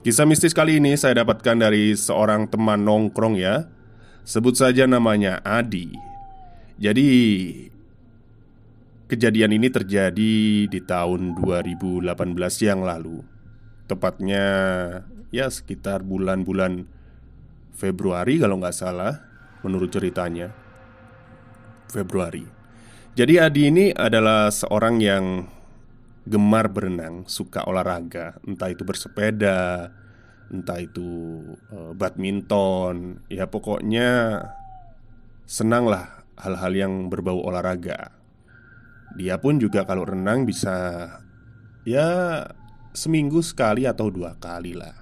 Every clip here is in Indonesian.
Kisah mistis kali ini saya dapatkan dari seorang teman nongkrong ya Sebut saja namanya Adi Jadi Kejadian ini terjadi di tahun 2018 yang lalu Tepatnya ya sekitar bulan-bulan Februari kalau nggak salah Menurut ceritanya Februari Jadi Adi ini adalah seorang yang gemar berenang, suka olahraga, entah itu bersepeda, entah itu uh, badminton, ya pokoknya senanglah hal-hal yang berbau olahraga. Dia pun juga kalau renang bisa ya seminggu sekali atau dua kali lah.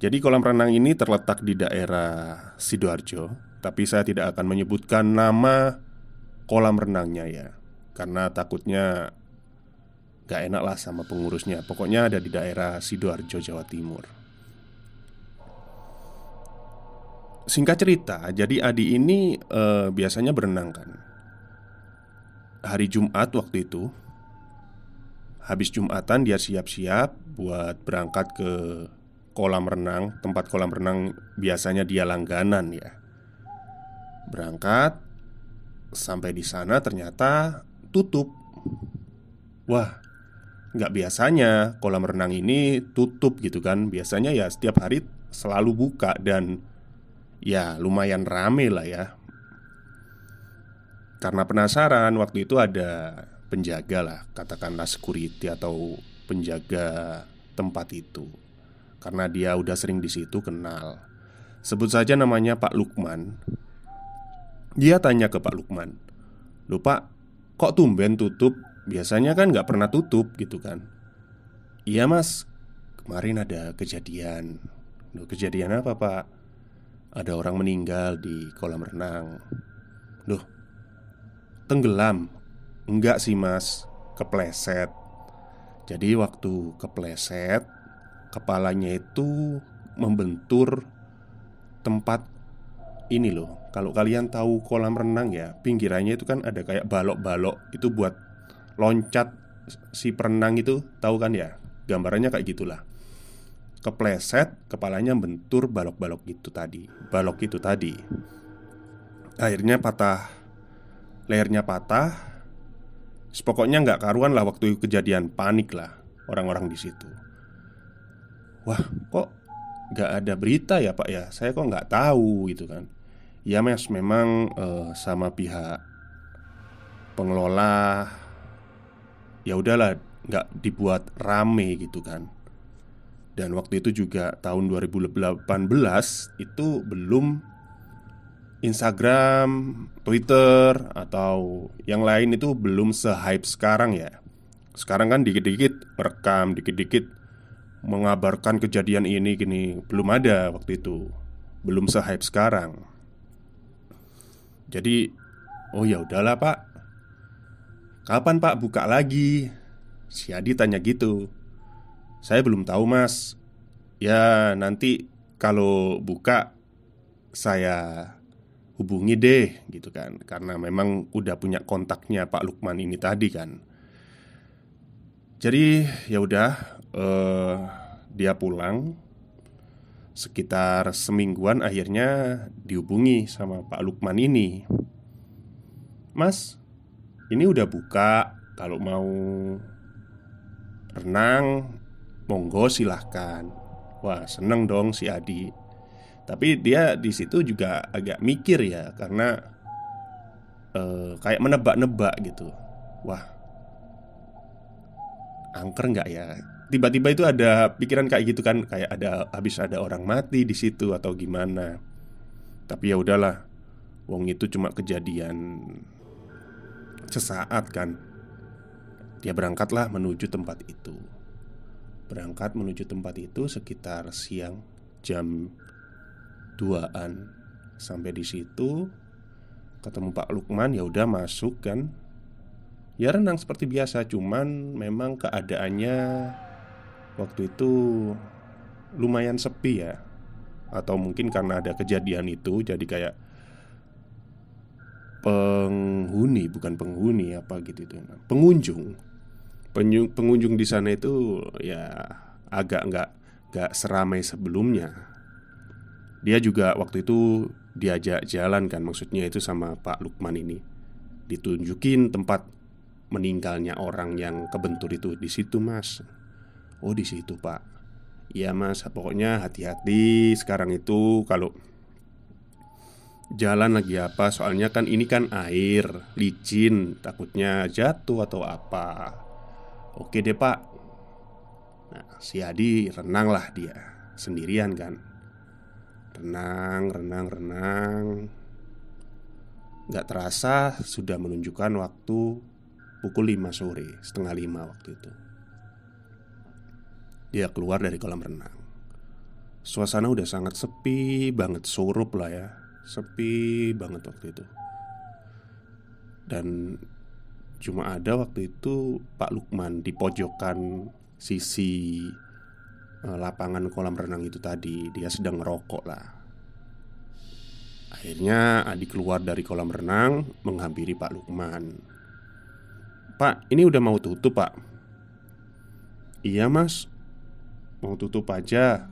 Jadi kolam renang ini terletak di daerah Sidoarjo, tapi saya tidak akan menyebutkan nama kolam renangnya ya, karena takutnya Gak enak lah sama pengurusnya Pokoknya ada di daerah Sidoarjo, Jawa Timur Singkat cerita, jadi Adi ini eh, biasanya berenang kan Hari Jumat waktu itu Habis Jumatan dia siap-siap buat berangkat ke kolam renang Tempat kolam renang biasanya dia langganan ya Berangkat Sampai di sana ternyata tutup Wah, Nggak biasanya kolam renang ini tutup gitu kan Biasanya ya setiap hari selalu buka dan ya lumayan rame lah ya Karena penasaran waktu itu ada penjaga lah Katakanlah security atau penjaga tempat itu Karena dia udah sering di situ kenal Sebut saja namanya Pak Lukman Dia tanya ke Pak Lukman Lupa kok tumben tutup Biasanya kan nggak pernah tutup gitu kan Iya mas Kemarin ada kejadian Duh, Kejadian apa pak? Ada orang meninggal di kolam renang Duh Tenggelam Enggak sih mas Kepleset Jadi waktu kepleset Kepalanya itu membentur tempat ini loh kalau kalian tahu kolam renang ya pinggirannya itu kan ada kayak balok-balok itu buat loncat si perenang itu tahu kan ya gambarannya kayak gitulah kepleset kepalanya bentur balok-balok itu tadi balok itu tadi akhirnya patah lehernya patah sepokoknya nggak karuan lah waktu kejadian panik lah orang-orang di situ wah kok nggak ada berita ya pak ya saya kok nggak tahu gitu kan ya mas memang uh, sama pihak pengelola ya udahlah nggak dibuat rame gitu kan dan waktu itu juga tahun 2018 itu belum Instagram, Twitter atau yang lain itu belum se-hype sekarang ya. Sekarang kan dikit-dikit merekam, dikit-dikit mengabarkan kejadian ini gini, belum ada waktu itu. Belum se-hype sekarang. Jadi oh ya udahlah, Pak. Kapan pak buka lagi? Si Adi tanya gitu Saya belum tahu mas Ya nanti kalau buka Saya hubungi deh gitu kan Karena memang udah punya kontaknya Pak Lukman ini tadi kan Jadi ya udah uh, Dia pulang Sekitar semingguan akhirnya dihubungi sama Pak Lukman ini Mas, ini udah buka, kalau mau renang monggo silahkan. Wah, seneng dong si Adi. Tapi dia di situ juga agak mikir ya karena eh, kayak menebak-nebak gitu. Wah, angker nggak ya? Tiba-tiba itu ada pikiran kayak gitu kan, kayak ada habis ada orang mati di situ atau gimana. Tapi ya udahlah, wong itu cuma kejadian sesaat kan Dia ya, berangkatlah menuju tempat itu Berangkat menuju tempat itu sekitar siang jam 2an Sampai di situ Ketemu Pak Lukman ya udah masuk kan Ya renang seperti biasa cuman memang keadaannya Waktu itu lumayan sepi ya Atau mungkin karena ada kejadian itu jadi kayak penghuni bukan penghuni apa gitu itu pengunjung Penyu, pengunjung di sana itu ya agak nggak nggak seramai sebelumnya dia juga waktu itu diajak jalan kan maksudnya itu sama Pak Lukman ini ditunjukin tempat meninggalnya orang yang kebentur itu di situ mas oh di situ pak Iya mas pokoknya hati-hati sekarang itu kalau jalan lagi apa Soalnya kan ini kan air Licin Takutnya jatuh atau apa Oke deh pak Nah si Adi renang lah dia Sendirian kan Renang, renang, renang Gak terasa sudah menunjukkan waktu Pukul 5 sore Setengah 5 waktu itu Dia keluar dari kolam renang Suasana udah sangat sepi banget Surup lah ya Sepi banget waktu itu Dan cuma ada waktu itu Pak Lukman di pojokan sisi eh, lapangan kolam renang itu tadi Dia sedang ngerokok lah Akhirnya Adi keluar dari kolam renang Menghampiri Pak Lukman Pak, ini udah mau tutup pak Iya mas Mau tutup aja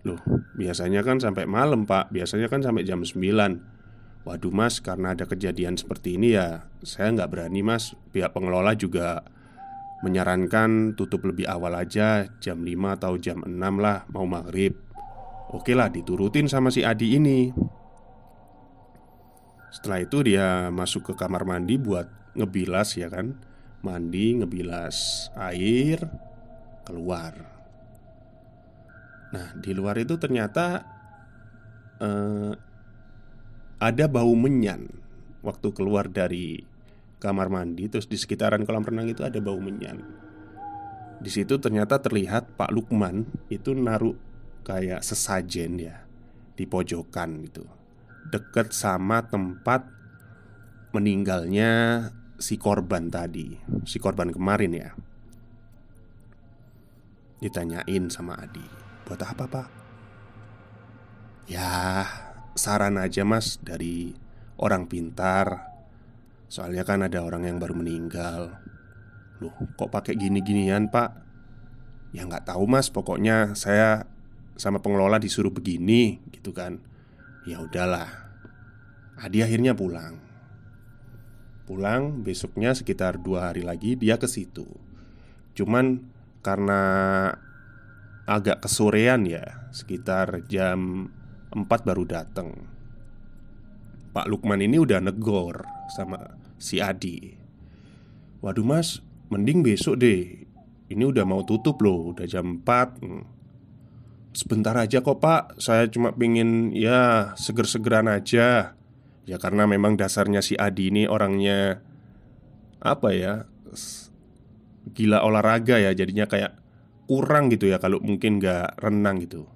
Loh, biasanya kan sampai malam pak Biasanya kan sampai jam 9 Waduh mas, karena ada kejadian seperti ini ya Saya nggak berani mas Pihak pengelola juga menyarankan tutup lebih awal aja Jam 5 atau jam 6 lah, mau maghrib Oke lah, diturutin sama si Adi ini Setelah itu dia masuk ke kamar mandi buat ngebilas ya kan Mandi, ngebilas air, keluar Nah, di luar itu ternyata eh, ada bau menyan waktu keluar dari kamar mandi. Terus di sekitaran kolam renang itu ada bau menyan. Di situ ternyata terlihat Pak Lukman itu naruh kayak sesajen ya di pojokan gitu, deket sama tempat meninggalnya si korban tadi, si korban kemarin ya. Ditanyain sama Adi. Buat apa pak? Ya saran aja mas dari orang pintar Soalnya kan ada orang yang baru meninggal Loh kok pakai gini-ginian pak? Ya nggak tahu mas pokoknya saya sama pengelola disuruh begini gitu kan Ya udahlah Adi akhirnya pulang Pulang besoknya sekitar dua hari lagi dia ke situ Cuman karena agak kesorean ya Sekitar jam 4 baru datang Pak Lukman ini udah negor sama si Adi Waduh mas, mending besok deh Ini udah mau tutup loh, udah jam 4 Sebentar aja kok pak, saya cuma pingin ya seger-segeran aja Ya karena memang dasarnya si Adi ini orangnya Apa ya Gila olahraga ya, jadinya kayak kurang gitu ya kalau mungkin nggak renang gitu.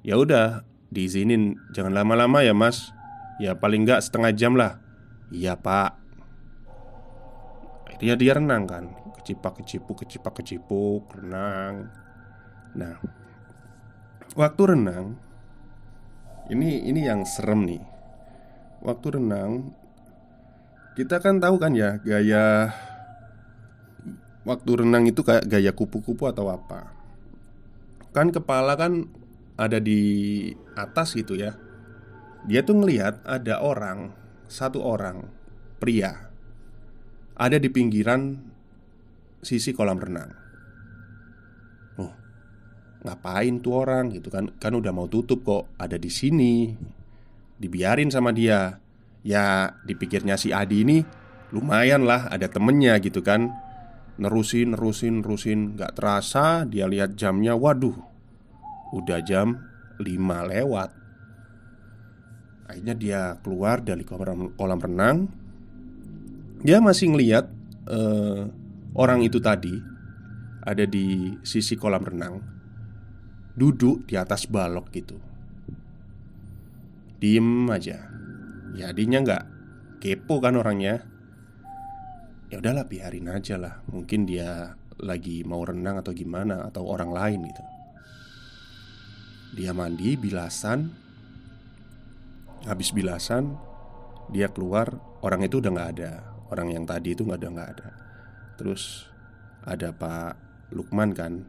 Ya udah, diizinin jangan lama-lama ya mas. Ya paling nggak setengah jam lah. Iya pak. Akhirnya dia renang kan, kecipak kecipuk kecipak kecipuk renang. Nah, waktu renang ini ini yang serem nih. Waktu renang kita kan tahu kan ya gaya waktu renang itu kayak gaya kupu-kupu atau apa? Kan kepala kan ada di atas gitu ya. Dia tuh ngelihat ada orang, satu orang pria ada di pinggiran sisi kolam renang. Oh, ngapain tuh orang gitu kan? Kan udah mau tutup kok, ada di sini. Dibiarin sama dia. Ya, dipikirnya si Adi ini lumayan lah ada temennya gitu kan Nerusin, nerusin, nerusin Gak terasa dia lihat jamnya Waduh Udah jam 5 lewat Akhirnya dia keluar dari kolam, kolam renang Dia masih ngeliat uh, Orang itu tadi Ada di sisi kolam renang Duduk di atas balok gitu Diem aja Ya nggak kepo kan orangnya ya udahlah biarin aja lah mungkin dia lagi mau renang atau gimana atau orang lain gitu dia mandi bilasan habis bilasan dia keluar orang itu udah nggak ada orang yang tadi itu nggak ada nggak ada terus ada Pak Lukman kan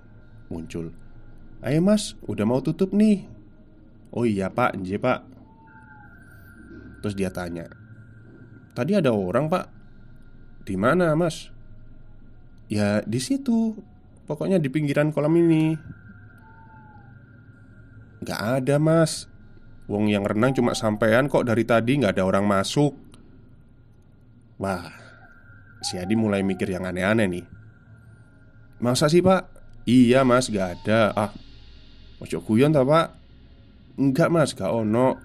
muncul ayo mas udah mau tutup nih oh iya pak Nje pak terus dia tanya tadi ada orang pak di mana, Mas? Ya, di situ. Pokoknya di pinggiran kolam ini. Gak ada, Mas. Wong yang renang cuma sampean kok dari tadi nggak ada orang masuk. Wah, si Adi mulai mikir yang aneh-aneh nih. Masa sih, Pak? Iya, Mas, gak ada. Ah, ojo guyon tak Pak? Enggak, Mas, gak ono.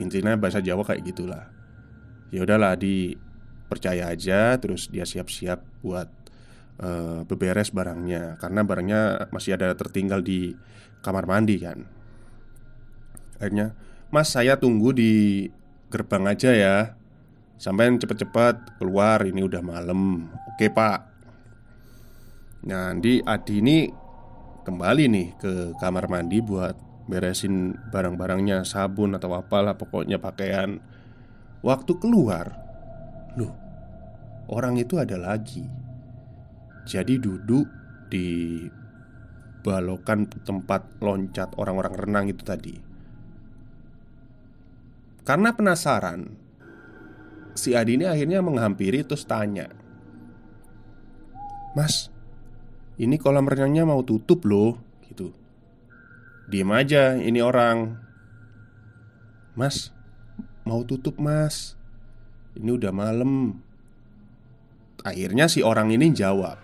Intinya bahasa Jawa kayak gitulah. Ya udahlah, di percaya aja terus dia siap-siap buat uh, beberes barangnya karena barangnya masih ada tertinggal di kamar mandi kan akhirnya mas saya tunggu di gerbang aja ya sampai cepet-cepet keluar ini udah malam oke pak nah nanti Adi ini kembali nih ke kamar mandi buat beresin barang-barangnya sabun atau apalah pokoknya pakaian waktu keluar Loh, orang itu ada lagi. Jadi duduk di balokan tempat loncat orang-orang renang itu tadi. Karena penasaran, si Adi ini akhirnya menghampiri terus tanya. "Mas, ini kolam renangnya mau tutup loh." gitu. "Diem aja, ini orang." "Mas, mau tutup, Mas." Ini udah malam Akhirnya si orang ini jawab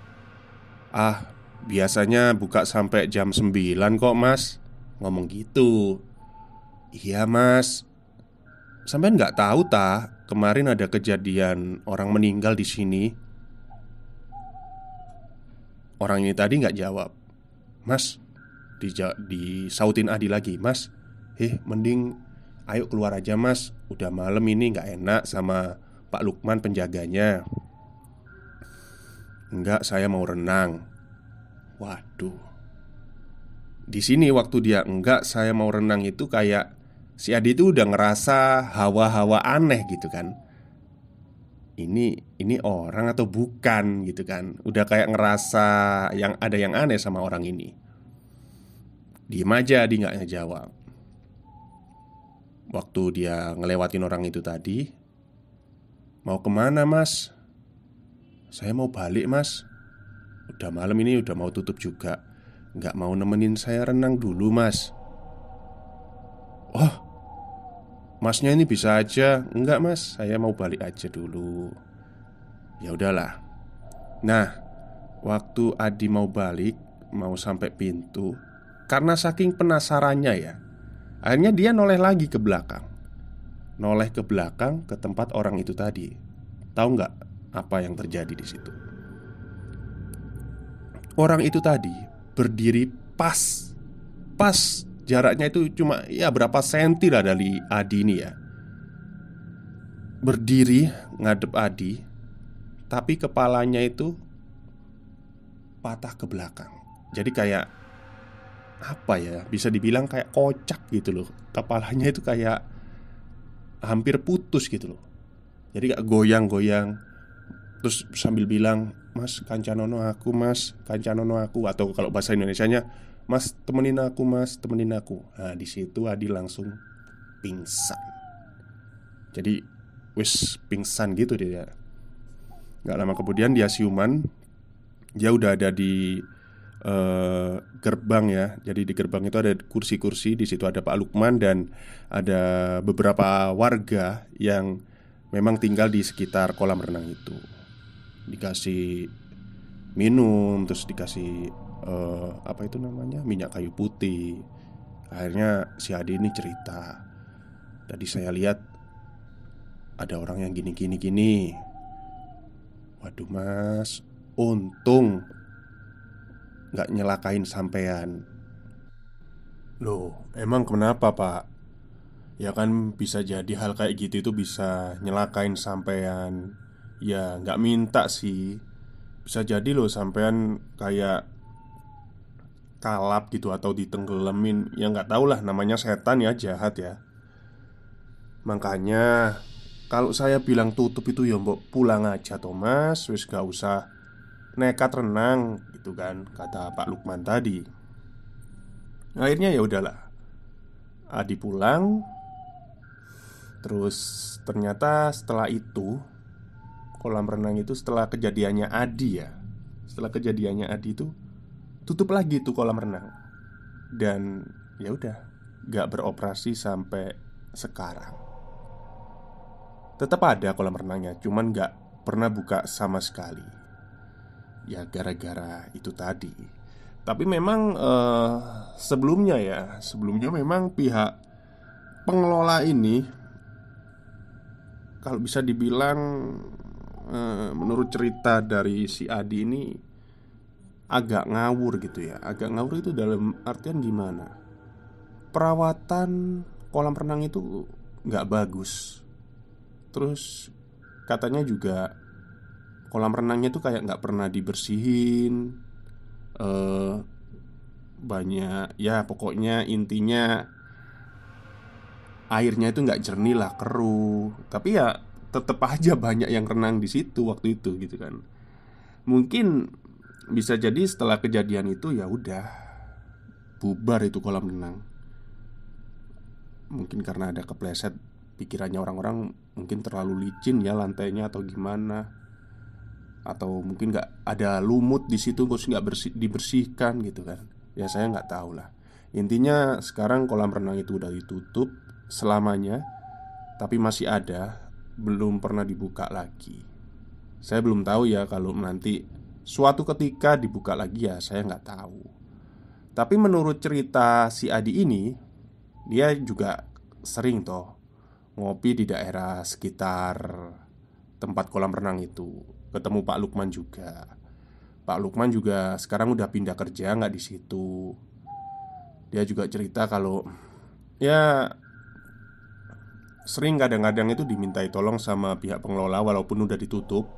Ah biasanya buka sampai jam 9 kok mas Ngomong gitu Iya mas Sampai nggak tahu tak Kemarin ada kejadian orang meninggal di sini Orang ini tadi nggak jawab Mas di, di sautin Adi lagi Mas Eh mending Ayo keluar aja mas Udah malam ini nggak enak sama Pak Lukman penjaganya Enggak, saya mau renang Waduh Di sini waktu dia enggak, saya mau renang itu kayak Si Adi itu udah ngerasa hawa-hawa aneh gitu kan ini ini orang atau bukan gitu kan udah kayak ngerasa yang ada yang aneh sama orang ini diem aja dia nggak ngejawab waktu dia ngelewatin orang itu tadi Mau kemana mas? Saya mau balik mas Udah malam ini udah mau tutup juga Nggak mau nemenin saya renang dulu mas Oh Masnya ini bisa aja Enggak mas, saya mau balik aja dulu Ya udahlah Nah, waktu Adi mau balik Mau sampai pintu Karena saking penasarannya ya Akhirnya dia noleh lagi ke belakang noleh ke belakang ke tempat orang itu tadi. Tahu nggak apa yang terjadi di situ? Orang itu tadi berdiri pas, pas jaraknya itu cuma ya berapa senti lah dari Adi ini ya. Berdiri ngadep Adi, tapi kepalanya itu patah ke belakang. Jadi kayak apa ya? Bisa dibilang kayak kocak gitu loh. Kepalanya itu kayak hampir putus gitu loh Jadi gak goyang-goyang Terus sambil bilang Mas kancanono aku mas kancanono aku Atau kalau bahasa Indonesia nya, Mas temenin aku mas temenin aku Nah situ Adi langsung pingsan Jadi wis pingsan gitu dia Gak lama kemudian dia siuman Dia udah ada di Eh, gerbang ya. Jadi di gerbang itu ada kursi-kursi, di situ ada Pak Lukman dan ada beberapa warga yang memang tinggal di sekitar kolam renang itu. Dikasih minum, terus dikasih uh, apa itu namanya minyak kayu putih. Akhirnya si Adi ini cerita. Tadi saya lihat ada orang yang gini-gini gini. Waduh mas, untung nggak nyelakain sampean Loh, emang kenapa pak? Ya kan bisa jadi hal kayak gitu itu bisa nyelakain sampean Ya nggak minta sih Bisa jadi loh sampean kayak kalap gitu atau ditenggelamin ya nggak tau lah namanya setan ya jahat ya makanya kalau saya bilang tutup itu ya mbok pulang aja Thomas wis gak usah nekat renang gitu kan kata Pak Lukman tadi. Akhirnya ya udahlah. Adi pulang. Terus ternyata setelah itu kolam renang itu setelah kejadiannya Adi ya. Setelah kejadiannya Adi itu tutup lagi tuh kolam renang. Dan ya udah, gak beroperasi sampai sekarang. Tetap ada kolam renangnya, cuman gak pernah buka sama sekali. Ya gara-gara itu tadi Tapi memang uh, sebelumnya ya Sebelumnya memang pihak pengelola ini Kalau bisa dibilang uh, Menurut cerita dari si Adi ini Agak ngawur gitu ya Agak ngawur itu dalam artian gimana Perawatan kolam renang itu nggak bagus Terus katanya juga kolam renangnya tuh kayak nggak pernah dibersihin uh, banyak ya pokoknya intinya airnya itu nggak jernih lah keruh tapi ya tetap aja banyak yang renang di situ waktu itu gitu kan mungkin bisa jadi setelah kejadian itu ya udah bubar itu kolam renang mungkin karena ada kepleset pikirannya orang-orang mungkin terlalu licin ya lantainya atau gimana atau mungkin nggak ada lumut di situ terus nggak bersih, dibersihkan gitu kan ya saya nggak tahu lah intinya sekarang kolam renang itu udah ditutup selamanya tapi masih ada belum pernah dibuka lagi saya belum tahu ya kalau nanti suatu ketika dibuka lagi ya saya nggak tahu tapi menurut cerita si Adi ini dia juga sering toh ngopi di daerah sekitar tempat kolam renang itu ketemu Pak Lukman juga. Pak Lukman juga sekarang udah pindah kerja nggak di situ. Dia juga cerita kalau ya sering kadang-kadang itu dimintai tolong sama pihak pengelola walaupun udah ditutup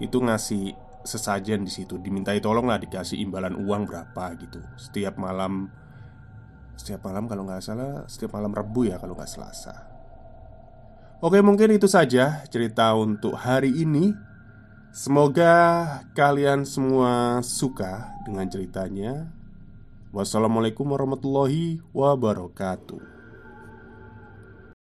itu ngasih sesajen di situ dimintai tolong lah dikasih imbalan uang berapa gitu setiap malam setiap malam kalau nggak salah setiap malam rebu ya kalau nggak selasa oke mungkin itu saja cerita untuk hari ini Semoga kalian semua suka dengan ceritanya. Wassalamualaikum warahmatullahi wabarakatuh.